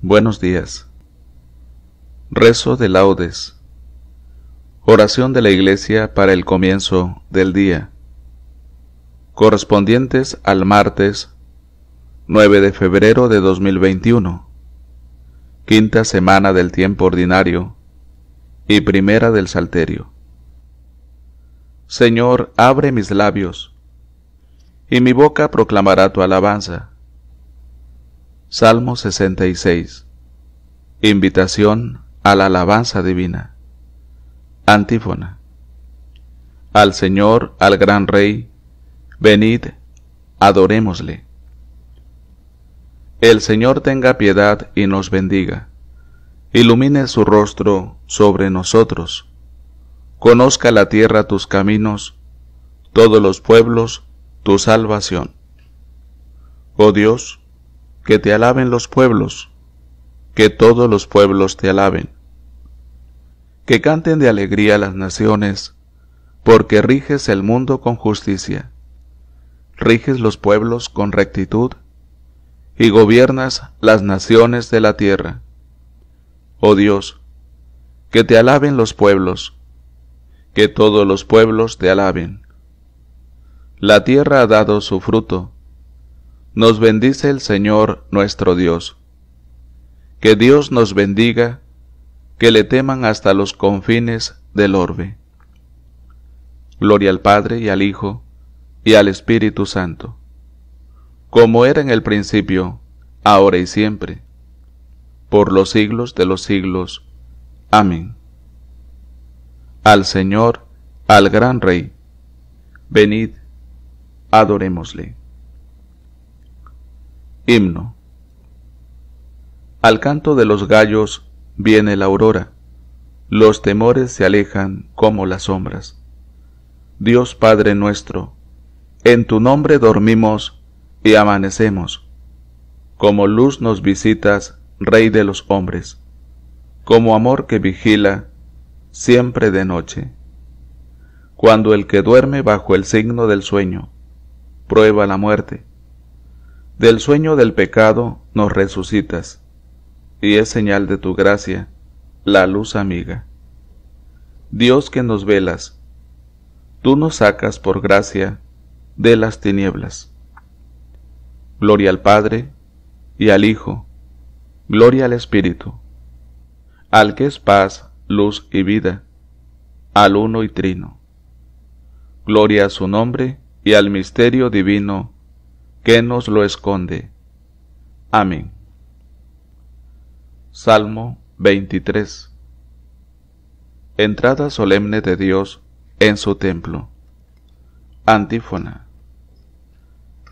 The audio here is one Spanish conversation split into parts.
Buenos días. Rezo de laudes. Oración de la Iglesia para el comienzo del día. Correspondientes al martes 9 de febrero de 2021. Quinta semana del tiempo ordinario y primera del Salterio. Señor, abre mis labios, y mi boca proclamará tu alabanza. Salmo 66. Invitación a la alabanza divina. Antífona. Al Señor, al gran Rey, venid, adorémosle. El Señor tenga piedad y nos bendiga. Ilumine su rostro sobre nosotros. Conozca la tierra tus caminos, todos los pueblos tu salvación. Oh Dios, que te alaben los pueblos, que todos los pueblos te alaben. Que canten de alegría las naciones, porque riges el mundo con justicia, riges los pueblos con rectitud, y gobiernas las naciones de la tierra. Oh Dios, que te alaben los pueblos, que todos los pueblos te alaben. La tierra ha dado su fruto, nos bendice el Señor nuestro Dios. Que Dios nos bendiga, que le teman hasta los confines del orbe. Gloria al Padre y al Hijo y al Espíritu Santo, como era en el principio, ahora y siempre, por los siglos de los siglos. Amén. Al Señor, al gran Rey, venid, adorémosle. Himno. Al canto de los gallos viene la aurora, los temores se alejan como las sombras. Dios Padre nuestro, en tu nombre dormimos y amanecemos. Como luz nos visitas, Rey de los hombres, como amor que vigila siempre de noche. Cuando el que duerme bajo el signo del sueño prueba la muerte, del sueño del pecado nos resucitas, y es señal de tu gracia, la luz amiga. Dios que nos velas, tú nos sacas por gracia de las tinieblas. Gloria al Padre, y al Hijo, gloria al Espíritu, al que es paz, luz y vida, al uno y trino. Gloria a su nombre y al misterio divino que nos lo esconde. Amén. Salmo 23. Entrada solemne de Dios en su templo. Antífona.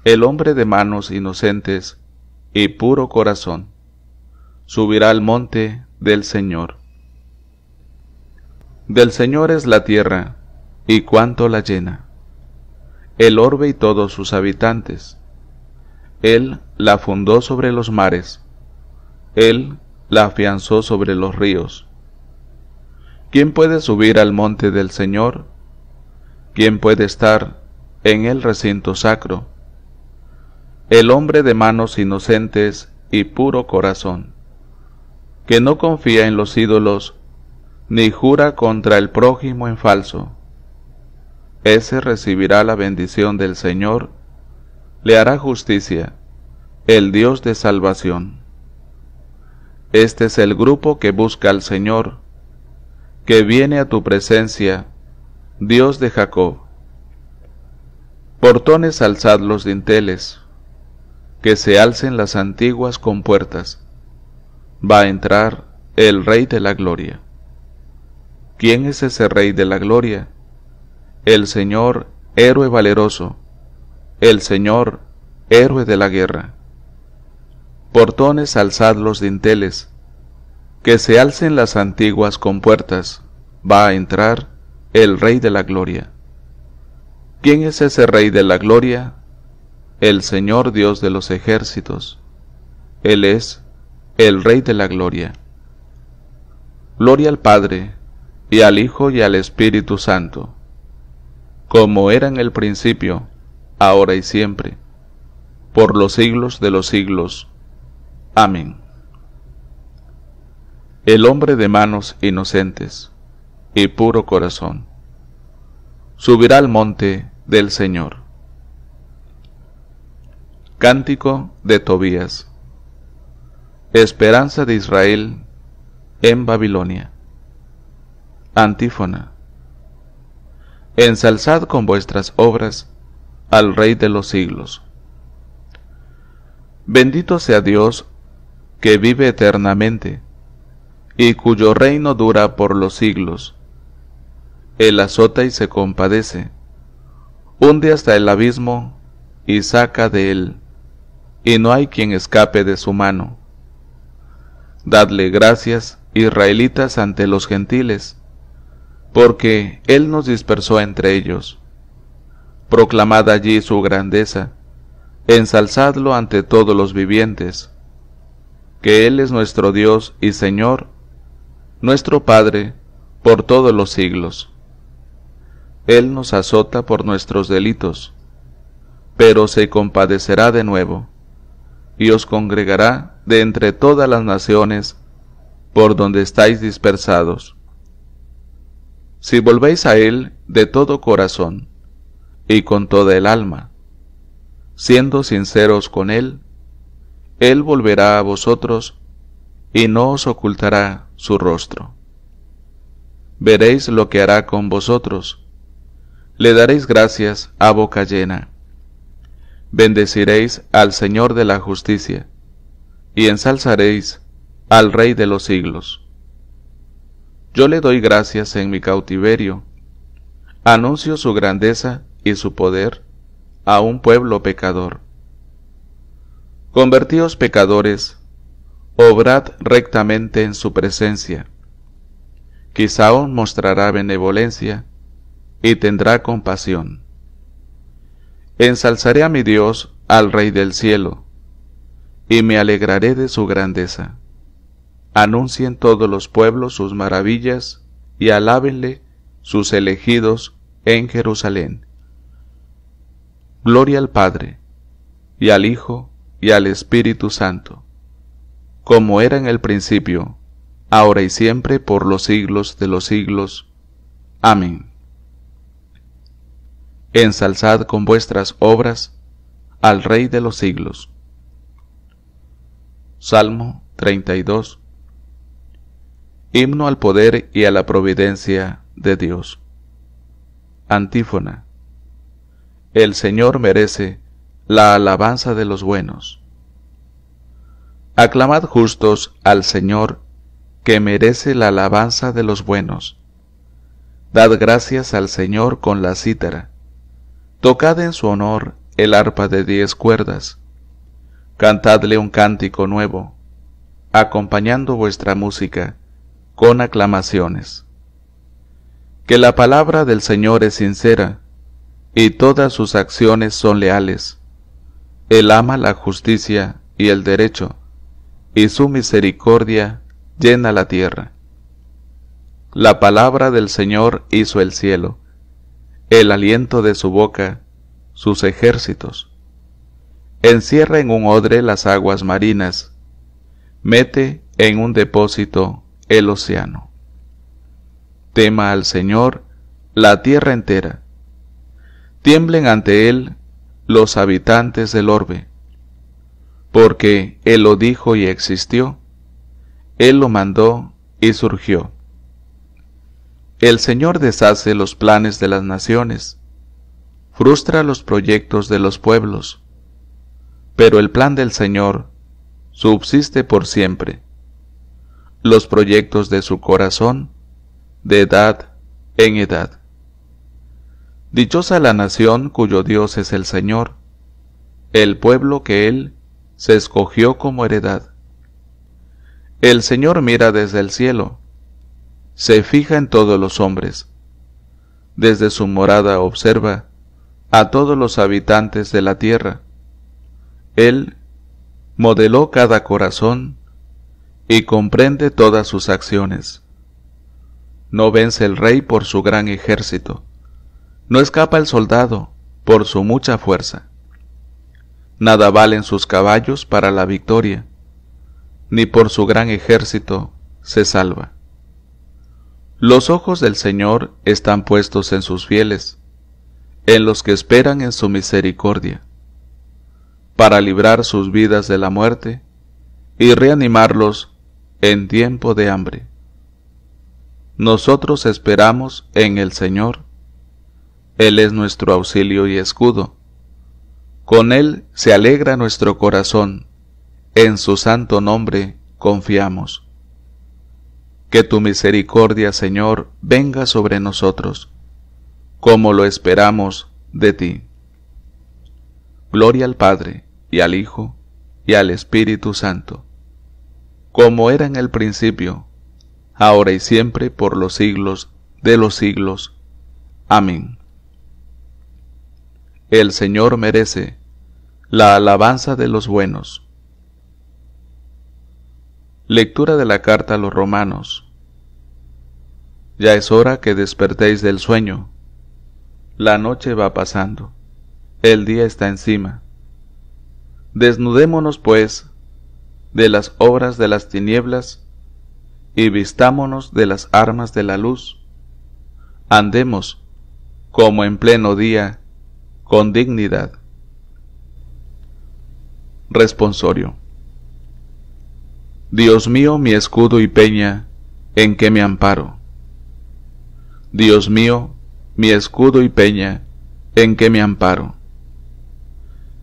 El hombre de manos inocentes y puro corazón subirá al monte del Señor. Del Señor es la tierra, y cuánto la llena, el orbe y todos sus habitantes. Él la fundó sobre los mares, Él la afianzó sobre los ríos. ¿Quién puede subir al monte del Señor? ¿Quién puede estar en el recinto sacro? El hombre de manos inocentes y puro corazón, que no confía en los ídolos, ni jura contra el prójimo en falso. Ese recibirá la bendición del Señor le hará justicia, el Dios de salvación. Este es el grupo que busca al Señor, que viene a tu presencia, Dios de Jacob. Portones alzad los dinteles, que se alcen las antiguas compuertas. Va a entrar el Rey de la Gloria. ¿Quién es ese Rey de la Gloria? El Señor, héroe valeroso, el Señor, héroe de la guerra. Portones alzad los dinteles, que se alcen las antiguas compuertas, va a entrar el Rey de la Gloria. ¿Quién es ese Rey de la Gloria? El Señor Dios de los ejércitos. Él es el Rey de la Gloria. Gloria al Padre, y al Hijo y al Espíritu Santo, como era en el principio, ahora y siempre, por los siglos de los siglos. Amén. El hombre de manos inocentes y puro corazón subirá al monte del Señor. Cántico de Tobías. Esperanza de Israel en Babilonia. Antífona. Ensalzad con vuestras obras al Rey de los siglos. Bendito sea Dios, que vive eternamente, y cuyo reino dura por los siglos. Él azota y se compadece, hunde hasta el abismo y saca de él, y no hay quien escape de su mano. Dadle gracias, israelitas, ante los gentiles, porque Él nos dispersó entre ellos proclamad allí su grandeza, ensalzadlo ante todos los vivientes, que Él es nuestro Dios y Señor, nuestro Padre, por todos los siglos. Él nos azota por nuestros delitos, pero se compadecerá de nuevo, y os congregará de entre todas las naciones, por donde estáis dispersados. Si volvéis a Él de todo corazón, y con toda el alma. Siendo sinceros con Él, Él volverá a vosotros y no os ocultará su rostro. Veréis lo que hará con vosotros. Le daréis gracias a boca llena. Bendeciréis al Señor de la justicia y ensalzaréis al Rey de los siglos. Yo le doy gracias en mi cautiverio, anuncio su grandeza y su poder a un pueblo pecador. convertidos pecadores, obrad rectamente en su presencia. Quizá aún mostrará benevolencia y tendrá compasión. Ensalzaré a mi Dios, al Rey del cielo, y me alegraré de su grandeza. Anuncien todos los pueblos sus maravillas y alábenle sus elegidos en Jerusalén. Gloria al Padre, y al Hijo, y al Espíritu Santo, como era en el principio, ahora y siempre, por los siglos de los siglos. Amén. Ensalzad con vuestras obras al Rey de los siglos. Salmo 32. Himno al poder y a la providencia de Dios. Antífona. El Señor merece la alabanza de los buenos. Aclamad justos al Señor, que merece la alabanza de los buenos. Dad gracias al Señor con la cítara. Tocad en su honor el arpa de diez cuerdas. Cantadle un cántico nuevo, acompañando vuestra música con aclamaciones. Que la palabra del Señor es sincera, y todas sus acciones son leales. Él ama la justicia y el derecho, y su misericordia llena la tierra. La palabra del Señor hizo el cielo, el aliento de su boca, sus ejércitos. Encierra en un odre las aguas marinas, mete en un depósito el océano. Tema al Señor la tierra entera tiemblen ante él los habitantes del orbe, porque él lo dijo y existió, él lo mandó y surgió. El Señor deshace los planes de las naciones, frustra los proyectos de los pueblos, pero el plan del Señor subsiste por siempre. Los proyectos de su corazón, de edad en edad. Dichosa la nación cuyo Dios es el Señor, el pueblo que Él se escogió como heredad. El Señor mira desde el cielo, se fija en todos los hombres. Desde su morada observa a todos los habitantes de la tierra. Él modeló cada corazón y comprende todas sus acciones. No vence el rey por su gran ejército, no escapa el soldado por su mucha fuerza. Nada valen sus caballos para la victoria, ni por su gran ejército se salva. Los ojos del Señor están puestos en sus fieles, en los que esperan en su misericordia, para librar sus vidas de la muerte y reanimarlos en tiempo de hambre. Nosotros esperamos en el Señor, él es nuestro auxilio y escudo. Con Él se alegra nuestro corazón, en su santo nombre confiamos. Que tu misericordia, Señor, venga sobre nosotros, como lo esperamos de ti. Gloria al Padre, y al Hijo, y al Espíritu Santo, como era en el principio, ahora y siempre, por los siglos de los siglos. Amén. El Señor merece la alabanza de los buenos. Lectura de la carta a los romanos. Ya es hora que despertéis del sueño. La noche va pasando. El día está encima. Desnudémonos, pues, de las obras de las tinieblas y vistámonos de las armas de la luz. Andemos, como en pleno día, con dignidad. Responsorio. Dios mío, mi escudo y peña, en que me amparo. Dios mío, mi escudo y peña, en que me amparo.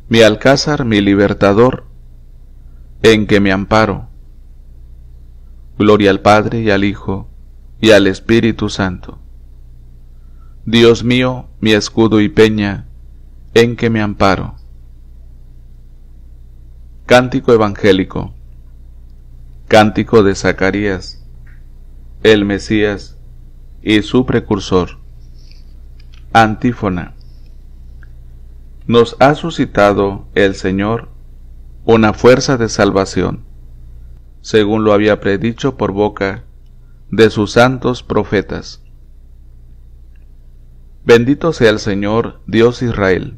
Mi alcázar, mi libertador, en que me amparo. Gloria al Padre y al Hijo y al Espíritu Santo. Dios mío, mi escudo y peña, en que me amparo. Cántico evangélico. Cántico de Zacarías, el Mesías y su precursor. Antífona. Nos ha suscitado el Señor una fuerza de salvación, según lo había predicho por boca de sus santos profetas. Bendito sea el Señor Dios Israel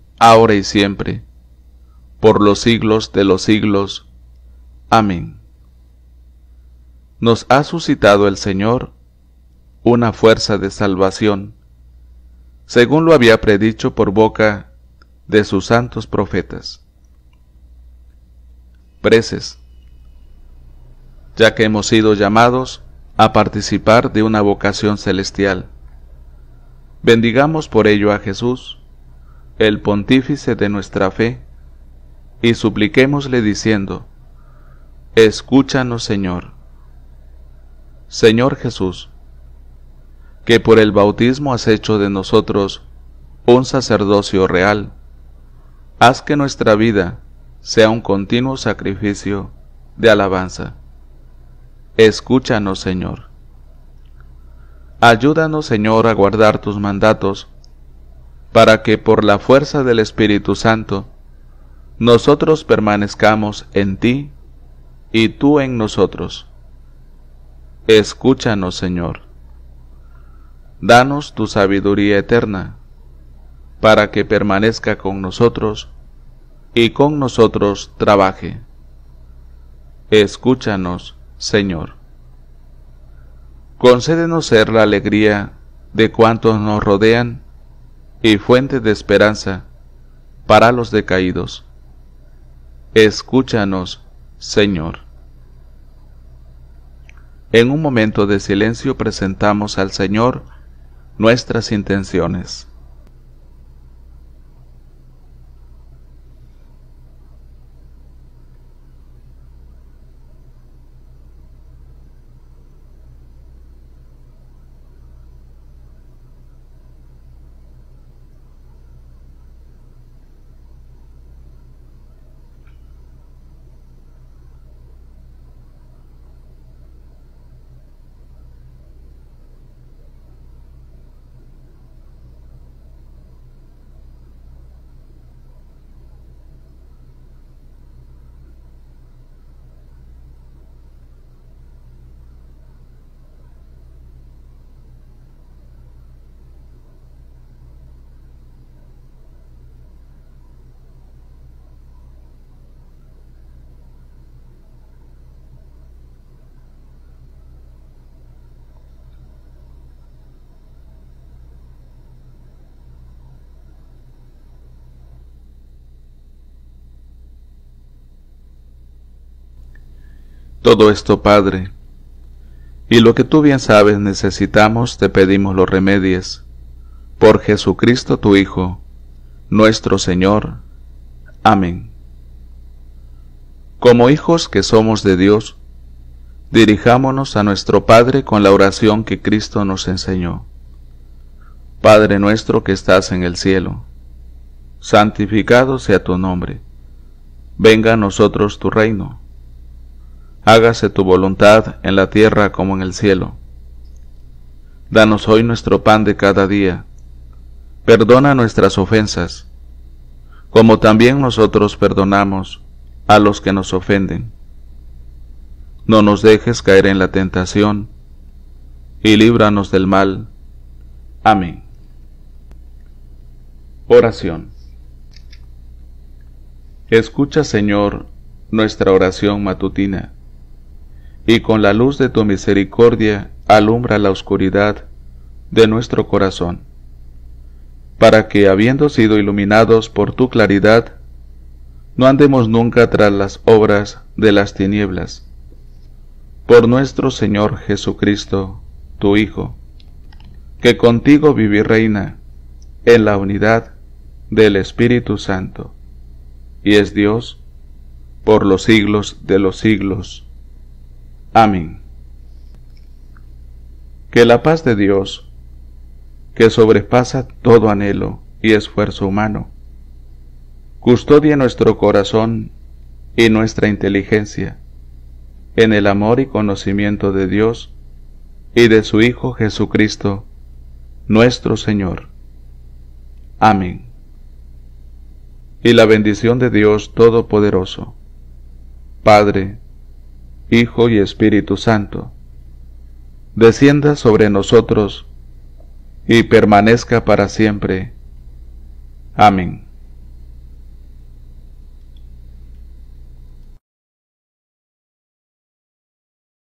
ahora y siempre, por los siglos de los siglos. Amén. Nos ha suscitado el Señor una fuerza de salvación, según lo había predicho por boca de sus santos profetas. Preces, ya que hemos sido llamados a participar de una vocación celestial. Bendigamos por ello a Jesús, el pontífice de nuestra fe, y supliquémosle diciendo, Escúchanos Señor. Señor Jesús, que por el bautismo has hecho de nosotros un sacerdocio real, haz que nuestra vida sea un continuo sacrificio de alabanza. Escúchanos Señor. Ayúdanos Señor a guardar tus mandatos para que por la fuerza del Espíritu Santo nosotros permanezcamos en ti y tú en nosotros. Escúchanos, Señor. Danos tu sabiduría eterna, para que permanezca con nosotros y con nosotros trabaje. Escúchanos, Señor. Concédenos ser la alegría de cuantos nos rodean y fuente de esperanza para los decaídos. Escúchanos, Señor. En un momento de silencio presentamos al Señor nuestras intenciones. Todo esto, Padre, y lo que tú bien sabes necesitamos, te pedimos los remedies. Por Jesucristo tu Hijo, nuestro Señor. Amén. Como hijos que somos de Dios, dirijámonos a nuestro Padre con la oración que Cristo nos enseñó. Padre nuestro que estás en el cielo, santificado sea tu nombre. Venga a nosotros tu reino hágase tu voluntad en la tierra como en el cielo. Danos hoy nuestro pan de cada día. Perdona nuestras ofensas, como también nosotros perdonamos a los que nos ofenden. No nos dejes caer en la tentación, y líbranos del mal. Amén. Oración. Escucha, Señor, nuestra oración matutina y con la luz de tu misericordia alumbra la oscuridad de nuestro corazón, para que, habiendo sido iluminados por tu claridad, no andemos nunca tras las obras de las tinieblas. Por nuestro Señor Jesucristo, tu Hijo, que contigo vive reina en la unidad del Espíritu Santo, y es Dios por los siglos de los siglos. Amén. Que la paz de Dios, que sobrepasa todo anhelo y esfuerzo humano, custodie nuestro corazón y nuestra inteligencia en el amor y conocimiento de Dios y de su Hijo Jesucristo, nuestro Señor. Amén. Y la bendición de Dios Todopoderoso, Padre, Hijo y Espíritu Santo, descienda sobre nosotros y permanezca para siempre. Amén.